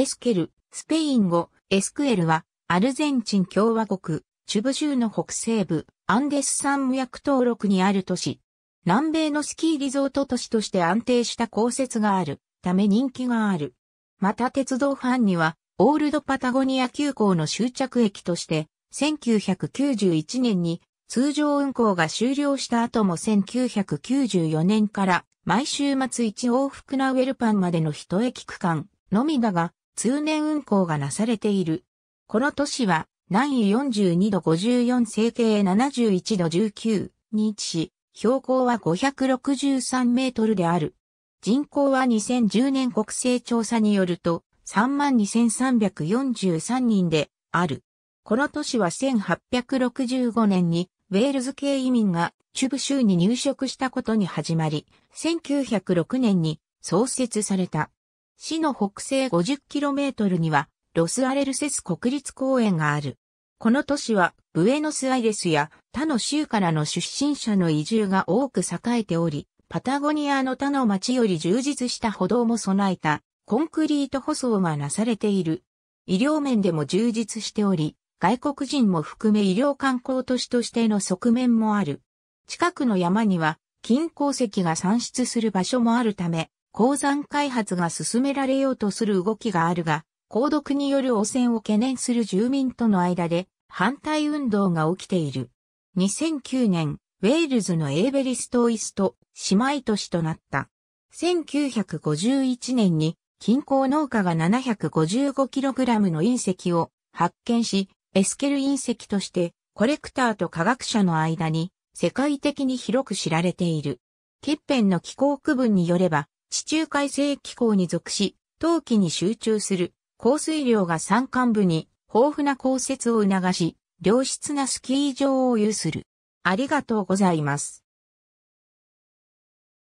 エスケル、スペイン語、エスクエルは、アルゼンチン共和国、チュブ州の北西部、アンデス山脈登録にある都市。南米のスキーリゾート都市として安定した降雪がある、ため人気がある。また鉄道ファンには、オールドパタゴニア急行の終着駅として、1991年に通常運行が終了した後も1994年から毎週末1往復なウェルパンまでの一駅区間のみだが、通年運行がなされている。この都市は、南緯42度54西経71度19に位置し、標高は563メートルである。人口は2010年国勢調査によると、32,343人である。この都市は1865年にウェールズ系移民がチュブ州に入植したことに始まり、1906年に創設された。市の北西 50km には、ロスアレルセス国立公園がある。この都市は、ブエノスアイレスや他の州からの出身者の移住が多く栄えており、パタゴニアの他の町より充実した歩道も備えた、コンクリート舗装がなされている。医療面でも充実しており、外国人も含め医療観光都市としての側面もある。近くの山には、金鉱石が産出する場所もあるため、鉱山開発が進められようとする動きがあるが、鉱毒による汚染を懸念する住民との間で反対運動が起きている。2009年、ウェールズのエーベリストイスト、姉妹都市となった。1951年に近郊農家が 755kg の隕石を発見し、エスケル隕石としてコレクターと科学者の間に世界的に広く知られている。キッペンの気候区分によれば、地中海性気候に属し、冬季に集中する降水量が山間部に豊富な降雪を促し、良質なスキー場を有する。ありがとうございます。